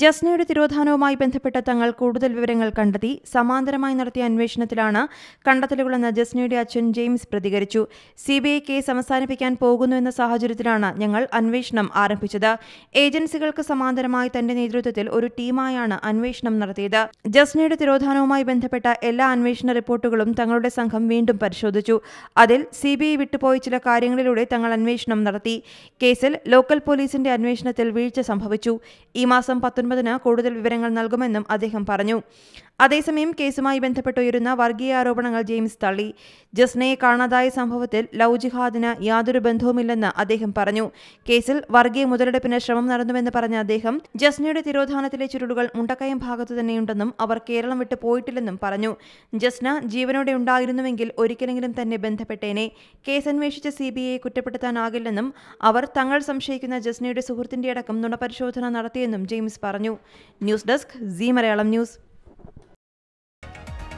ജസ്നയുടെ തിരോധാനവുമായി ബന്ധപ്പെട്ട തങ്ങൾ കൂടുതൽ വിവരങ്ങൾ കണ്ടെത്തി സമാന്തരമായി നടത്തിയ അന്വേഷണത്തിലാണ് കണ്ടെത്തലുകളെന്ന് ജസ്നയുടെ അച്ഛൻ ജെയിംസ് പ്രതികരിച്ചു സി ബി ഐ കേസ് അവസാനിപ്പിക്കാൻ പോകുന്നുവെന്ന സാഹചര്യത്തിലാണ് ഞങ്ങൾ അന്വേഷണം ആരംഭിച്ചത് ഏജൻസികൾക്ക് സമാന്തരമായി തന്റെ നേതൃത്വത്തിൽ ഒരു ടീമായാണ് അന്വേഷണം നടത്തിയത് ജസ്നയുടെ തിരോധാനവുമായി ബന്ധപ്പെട്ട എല്ലാ അന്വേഷണ റിപ്പോർട്ടുകളും തങ്ങളുടെ സംഘം വീണ്ടും പരിശോധിച്ചു അതിൽ സി ബി ഐ വിട്ടുപോയ ചില കാര്യങ്ങളിലൂടെ തങ്ങൾ അന്വേഷണം നടത്തി കേസിൽ ലോക്കൽ പോലീസിന്റെ അന്വേഷണത്തിൽ വീഴ്ച സംഭവിച്ചു ഈ മാസം പത്ത് പത്തൊൻപതിന് കൂടുതൽ വിവരങ്ങൾ നൽകുമെന്നും അദ്ദേഹം പറഞ്ഞു അതേസമയം കേസുമായി ബന്ധപ്പെട്ട് ഉയരുന്ന വർഗീയ ആരോപണങ്ങൾ ജെയിംസ് തള്ളി ജസ്നയെ കാണാതായ സംഭവത്തിൽ ലവ് ജിഹാദിന് യാതൊരു ബന്ധവുമില്ലെന്ന് അദ്ദേഹം പറഞ്ഞു കേസിൽ വർഗീയ മുതലെടുപ്പിന് ശ്രമം നടന്നുവെന്ന് പറഞ്ഞ അദ്ദേഹം ജസ്നയുടെ തിരോധാനത്തിലെ ചുരുളുകൾ മുണ്ടക്കയം ഭാഗത്തു തന്നെയുണ്ടെന്നും അവർ കേരളം വിട്ടു പോയിട്ടില്ലെന്നും പറഞ്ഞു ജസ്ന ജീവനോടെ ഉണ്ടായിരുന്നുവെങ്കിൽ ഒരിക്കലെങ്കിലും തന്നെ ബന്ധപ്പെട്ടേനെ കേസ് അന്വേഷിച്ച സി ബി ഐയെ കുറ്റപ്പെടുത്താനാകില്ലെന്നും അവർ തങ്ങൾ സംശയിക്കുന്ന ജസ്നയുടെ സുഹൃത്തിന്റെ അടക്കം നുണപരിശോധന നടത്തിയെന്നും ജെയിംസ് പറഞ്ഞു news desk C Malayalam news